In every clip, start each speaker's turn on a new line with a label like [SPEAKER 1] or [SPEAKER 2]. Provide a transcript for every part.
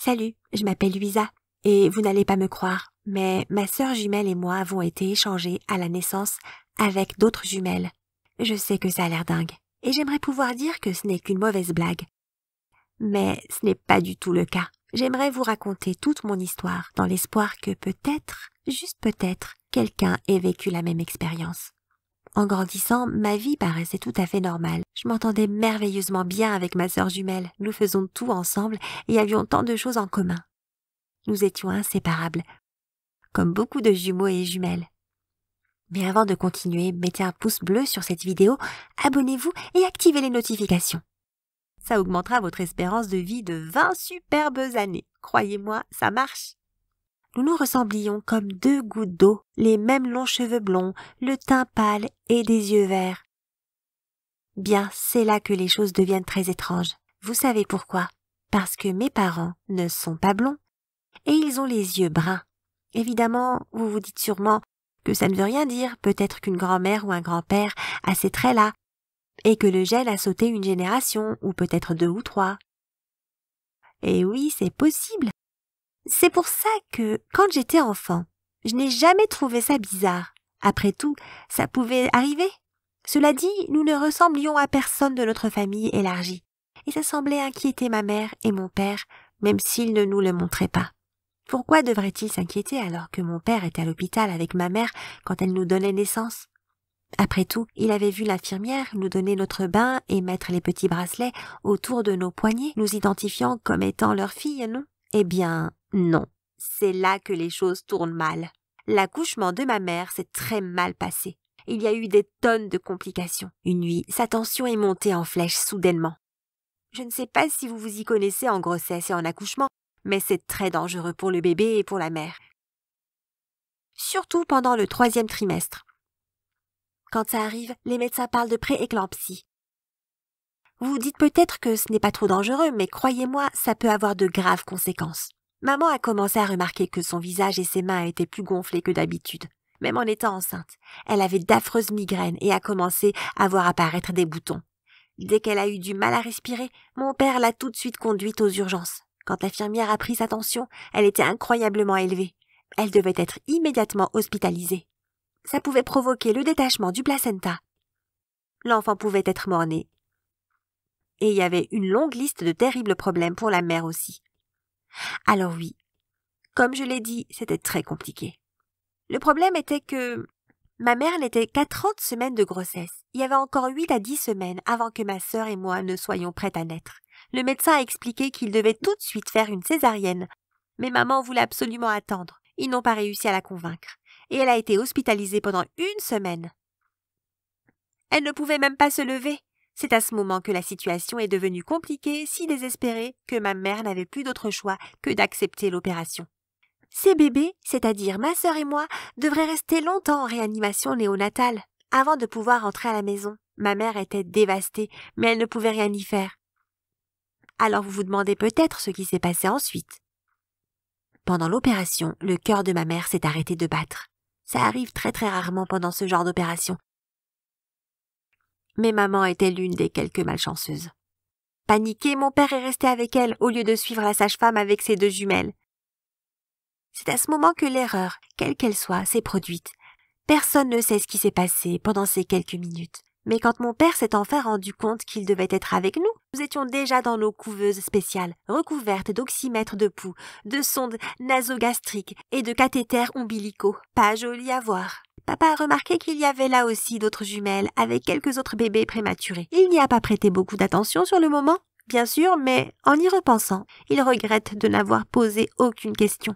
[SPEAKER 1] Salut, je m'appelle Luisa, et vous n'allez pas me croire, mais ma sœur jumelle et moi avons été échangées à la naissance avec d'autres jumelles. Je sais que ça a l'air dingue, et j'aimerais pouvoir dire que ce n'est qu'une mauvaise blague. Mais ce n'est pas du tout le cas. J'aimerais vous raconter toute mon histoire, dans l'espoir que peut-être, juste peut-être, quelqu'un ait vécu la même expérience. En grandissant, ma vie paraissait tout à fait normale. Je m'entendais merveilleusement bien avec ma sœur jumelle, nous faisons tout ensemble et avions tant de choses en commun. Nous étions inséparables, comme beaucoup de jumeaux et jumelles. Mais avant de continuer, mettez un pouce bleu sur cette vidéo, abonnez-vous et activez les notifications. Ça augmentera votre espérance de vie de 20 superbes années. Croyez-moi, ça marche. Nous nous ressemblions comme deux gouttes d'eau, les mêmes longs cheveux blonds, le teint pâle et des yeux verts. Bien, c'est là que les choses deviennent très étranges. Vous savez pourquoi Parce que mes parents ne sont pas blonds et ils ont les yeux bruns. Évidemment, vous vous dites sûrement que ça ne veut rien dire, peut-être qu'une grand-mère ou un grand-père a ces traits-là, et que le gel a sauté une génération, ou peut-être deux ou trois. Et oui, c'est possible. C'est pour ça que, quand j'étais enfant, je n'ai jamais trouvé ça bizarre. Après tout, ça pouvait arriver. Cela dit, nous ne ressemblions à personne de notre famille élargie, et ça semblait inquiéter ma mère et mon père, même s'ils ne nous le montraient pas. Pourquoi devraient-ils s'inquiéter alors que mon père était à l'hôpital avec ma mère quand elle nous donnait naissance Après tout, il avait vu l'infirmière nous donner notre bain et mettre les petits bracelets autour de nos poignets, nous identifiant comme étant leur fille, non Eh bien, non. C'est là que les choses tournent mal. L'accouchement de ma mère s'est très mal passé il y a eu des tonnes de complications. Une nuit, sa tension est montée en flèche soudainement. Je ne sais pas si vous vous y connaissez en grossesse et en accouchement, mais c'est très dangereux pour le bébé et pour la mère. Surtout pendant le troisième trimestre. Quand ça arrive, les médecins parlent de pré-éclampsie. prééclampsie. Vous dites peut-être que ce n'est pas trop dangereux, mais croyez-moi, ça peut avoir de graves conséquences. Maman a commencé à remarquer que son visage et ses mains étaient plus gonflés que d'habitude. Même en étant enceinte, elle avait d'affreuses migraines et a commencé à voir apparaître des boutons. Dès qu'elle a eu du mal à respirer, mon père l'a tout de suite conduite aux urgences. Quand l'infirmière a pris sa tension, elle était incroyablement élevée. Elle devait être immédiatement hospitalisée. Ça pouvait provoquer le détachement du placenta. L'enfant pouvait être mort-né. Et il y avait une longue liste de terribles problèmes pour la mère aussi. Alors oui, comme je l'ai dit, c'était très compliqué. Le problème était que ma mère n'était qu'à 30 semaines de grossesse. Il y avait encore 8 à 10 semaines avant que ma sœur et moi ne soyons prêtes à naître. Le médecin a expliqué qu'il devait tout de suite faire une césarienne. Mais maman voulait absolument attendre. Ils n'ont pas réussi à la convaincre. Et elle a été hospitalisée pendant une semaine. Elle ne pouvait même pas se lever. C'est à ce moment que la situation est devenue compliquée, si désespérée, que ma mère n'avait plus d'autre choix que d'accepter l'opération. Ces bébés, c'est-à-dire ma sœur et moi, devraient rester longtemps en réanimation néonatale avant de pouvoir rentrer à la maison. Ma mère était dévastée, mais elle ne pouvait rien y faire. Alors vous vous demandez peut-être ce qui s'est passé ensuite. Pendant l'opération, le cœur de ma mère s'est arrêté de battre. Ça arrive très très rarement pendant ce genre d'opération. Mais maman était l'une des quelques malchanceuses. Paniqué, mon père est resté avec elle au lieu de suivre la sage-femme avec ses deux jumelles. C'est à ce moment que l'erreur, quelle qu'elle soit, s'est produite. Personne ne sait ce qui s'est passé pendant ces quelques minutes. Mais quand mon père s'est enfin rendu compte qu'il devait être avec nous, nous étions déjà dans nos couveuses spéciales, recouvertes d'oxymètres de poux, de sondes nasogastriques et de cathéters ombilicaux. Pas joli à voir. Papa a remarqué qu'il y avait là aussi d'autres jumelles, avec quelques autres bébés prématurés. Il n'y a pas prêté beaucoup d'attention sur le moment, bien sûr, mais en y repensant, il regrette de n'avoir posé aucune question.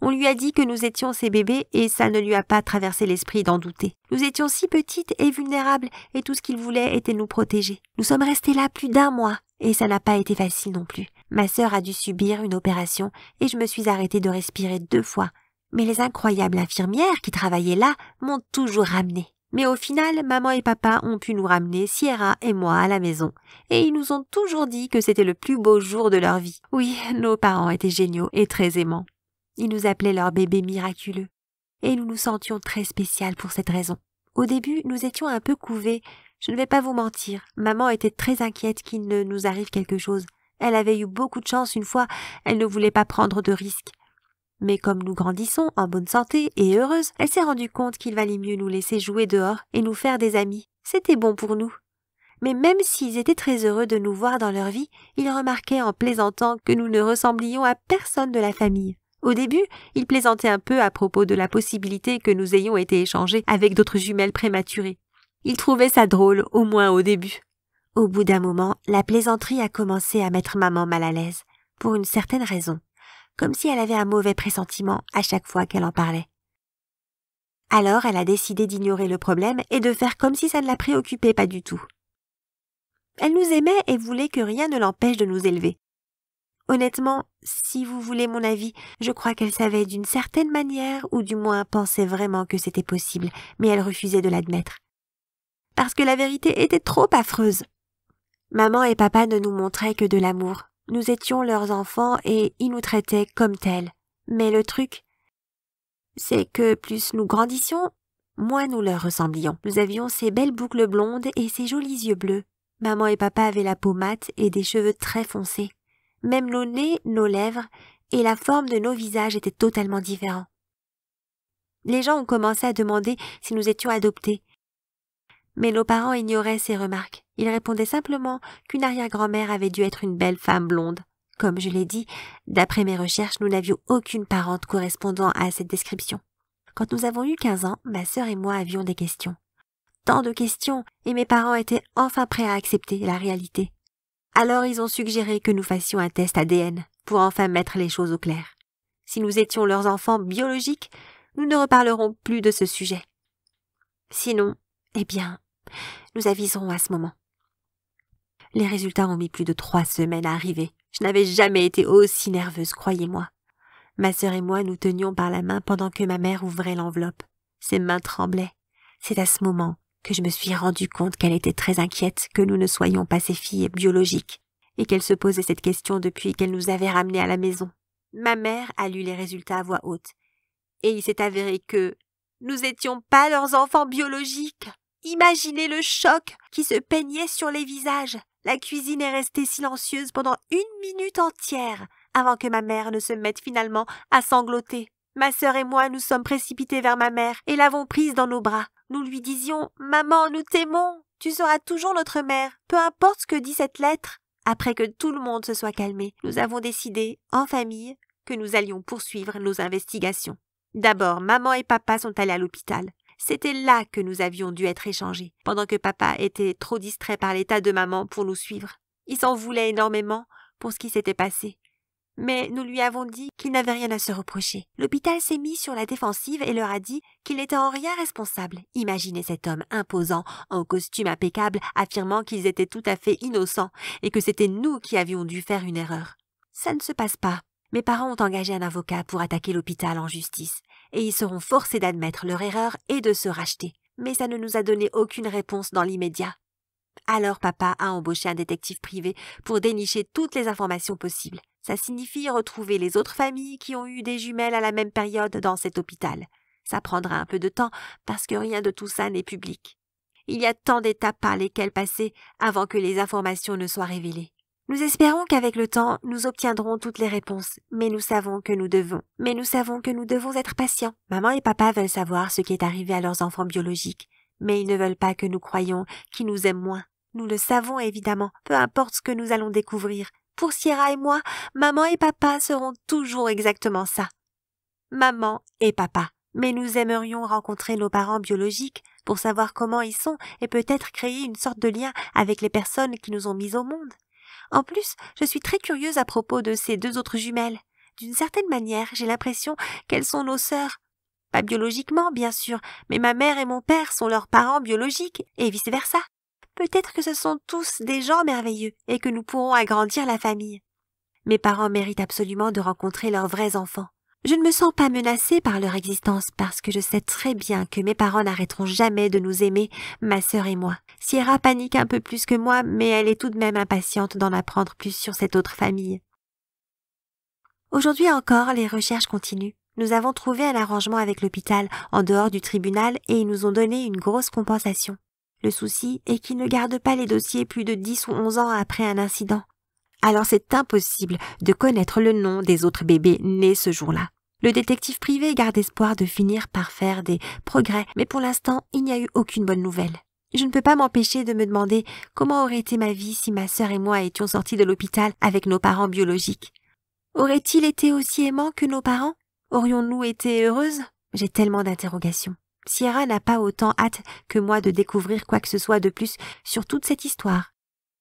[SPEAKER 1] On lui a dit que nous étions ses bébés et ça ne lui a pas traversé l'esprit d'en douter. Nous étions si petites et vulnérables et tout ce qu'il voulait était nous protéger. Nous sommes restés là plus d'un mois et ça n'a pas été facile non plus. Ma sœur a dû subir une opération et je me suis arrêtée de respirer deux fois. Mais les incroyables infirmières qui travaillaient là m'ont toujours ramenée. Mais au final, maman et papa ont pu nous ramener Sierra et moi à la maison. Et ils nous ont toujours dit que c'était le plus beau jour de leur vie. Oui, nos parents étaient géniaux et très aimants. Ils nous appelaient leur bébé miraculeux, et nous nous sentions très spéciales pour cette raison. Au début, nous étions un peu couvés. Je ne vais pas vous mentir, maman était très inquiète qu'il ne nous arrive quelque chose. Elle avait eu beaucoup de chance une fois, elle ne voulait pas prendre de risques. Mais comme nous grandissons en bonne santé et heureuse, elle s'est rendue compte qu'il valait mieux nous laisser jouer dehors et nous faire des amis. C'était bon pour nous. Mais même s'ils étaient très heureux de nous voir dans leur vie, ils remarquaient en plaisantant que nous ne ressemblions à personne de la famille. Au début, il plaisantait un peu à propos de la possibilité que nous ayons été échangés avec d'autres jumelles prématurées. Il trouvait ça drôle, au moins au début. Au bout d'un moment, la plaisanterie a commencé à mettre maman mal à l'aise, pour une certaine raison, comme si elle avait un mauvais pressentiment à chaque fois qu'elle en parlait. Alors elle a décidé d'ignorer le problème et de faire comme si ça ne la préoccupait pas du tout. Elle nous aimait et voulait que rien ne l'empêche de nous élever, Honnêtement, si vous voulez mon avis, je crois qu'elle savait d'une certaine manière, ou du moins pensait vraiment que c'était possible, mais elle refusait de l'admettre. Parce que la vérité était trop affreuse. Maman et papa ne nous montraient que de l'amour. Nous étions leurs enfants et ils nous traitaient comme tels. Mais le truc, c'est que plus nous grandissions, moins nous leur ressemblions. Nous avions ces belles boucles blondes et ces jolis yeux bleus. Maman et papa avaient la peau mate et des cheveux très foncés. Même nos nez, nos lèvres et la forme de nos visages étaient totalement différents. Les gens ont commencé à demander si nous étions adoptés. Mais nos parents ignoraient ces remarques. Ils répondaient simplement qu'une arrière-grand-mère avait dû être une belle femme blonde. Comme je l'ai dit, d'après mes recherches, nous n'avions aucune parente correspondant à cette description. Quand nous avons eu 15 ans, ma sœur et moi avions des questions. Tant de questions, et mes parents étaient enfin prêts à accepter la réalité. Alors ils ont suggéré que nous fassions un test ADN pour enfin mettre les choses au clair. Si nous étions leurs enfants biologiques, nous ne reparlerons plus de ce sujet. Sinon, eh bien, nous aviserons à ce moment. Les résultats ont mis plus de trois semaines à arriver. Je n'avais jamais été aussi nerveuse, croyez-moi. Ma sœur et moi nous tenions par la main pendant que ma mère ouvrait l'enveloppe. Ses mains tremblaient. C'est à ce moment que je me suis rendu compte qu'elle était très inquiète que nous ne soyons pas ses filles biologiques, et qu'elle se posait cette question depuis qu'elle nous avait ramenés à la maison. Ma mère a lu les résultats à voix haute, et il s'est avéré que nous n'étions pas leurs enfants biologiques. Imaginez le choc qui se peignait sur les visages. La cuisine est restée silencieuse pendant une minute entière avant que ma mère ne se mette finalement à sangloter. Ma sœur et moi nous sommes précipités vers ma mère et l'avons prise dans nos bras. Nous lui disions Maman, nous t'aimons. Tu seras toujours notre mère, peu importe ce que dit cette lettre. Après que tout le monde se soit calmé, nous avons décidé, en famille, que nous allions poursuivre nos investigations. D'abord, maman et papa sont allés à l'hôpital. C'était là que nous avions dû être échangés, pendant que papa était trop distrait par l'état de maman pour nous suivre. Il s'en voulait énormément pour ce qui s'était passé. Mais nous lui avons dit qu'il n'avait rien à se reprocher. L'hôpital s'est mis sur la défensive et leur a dit qu'il n'était en rien responsable. Imaginez cet homme imposant, en costume impeccable, affirmant qu'ils étaient tout à fait innocents et que c'était nous qui avions dû faire une erreur. Ça ne se passe pas. Mes parents ont engagé un avocat pour attaquer l'hôpital en justice, et ils seront forcés d'admettre leur erreur et de se racheter. Mais ça ne nous a donné aucune réponse dans l'immédiat. Alors papa a embauché un détective privé pour dénicher toutes les informations possibles. Ça signifie retrouver les autres familles qui ont eu des jumelles à la même période dans cet hôpital. Ça prendra un peu de temps parce que rien de tout ça n'est public. Il y a tant d'étapes par lesquelles passer avant que les informations ne soient révélées. Nous espérons qu'avec le temps, nous obtiendrons toutes les réponses, mais nous savons que nous devons, mais nous savons que nous devons être patients. Maman et papa veulent savoir ce qui est arrivé à leurs enfants biologiques, mais ils ne veulent pas que nous croyions qu'ils nous aiment moins. Nous le savons évidemment, peu importe ce que nous allons découvrir. Pour Sierra et moi, maman et papa seront toujours exactement ça. Maman et papa. Mais nous aimerions rencontrer nos parents biologiques pour savoir comment ils sont et peut-être créer une sorte de lien avec les personnes qui nous ont mis au monde. En plus, je suis très curieuse à propos de ces deux autres jumelles. D'une certaine manière, j'ai l'impression qu'elles sont nos sœurs, pas biologiquement, bien sûr, mais ma mère et mon père sont leurs parents biologiques, et vice-versa. Peut-être que ce sont tous des gens merveilleux, et que nous pourrons agrandir la famille. Mes parents méritent absolument de rencontrer leurs vrais enfants. Je ne me sens pas menacée par leur existence parce que je sais très bien que mes parents n'arrêteront jamais de nous aimer, ma sœur et moi. Sierra panique un peu plus que moi, mais elle est tout de même impatiente d'en apprendre plus sur cette autre famille. Aujourd'hui encore, les recherches continuent. Nous avons trouvé un arrangement avec l'hôpital en dehors du tribunal et ils nous ont donné une grosse compensation. Le souci est qu'ils ne gardent pas les dossiers plus de dix ou onze ans après un incident. Alors c'est impossible de connaître le nom des autres bébés nés ce jour-là. Le détective privé garde espoir de finir par faire des progrès, mais pour l'instant, il n'y a eu aucune bonne nouvelle. Je ne peux pas m'empêcher de me demander comment aurait été ma vie si ma sœur et moi étions sortis de l'hôpital avec nos parents biologiques. Aurait-il été aussi aimant que nos parents Aurions-nous été heureuses J'ai tellement d'interrogations. Sierra n'a pas autant hâte que moi de découvrir quoi que ce soit de plus sur toute cette histoire.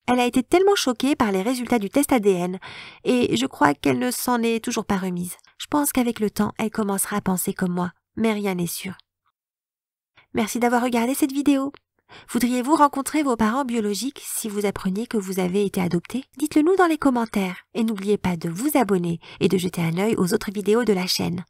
[SPEAKER 1] Elle a été tellement choquée par les résultats du test ADN, et je crois qu'elle ne s'en est toujours pas remise. Je pense qu'avec le temps, elle commencera à penser comme moi, mais rien n'est sûr. Merci d'avoir regardé cette vidéo. Voudriez-vous rencontrer vos parents biologiques si vous appreniez que vous avez été adopté Dites-le nous dans les commentaires et n'oubliez pas de vous abonner et de jeter un œil aux autres vidéos de la chaîne.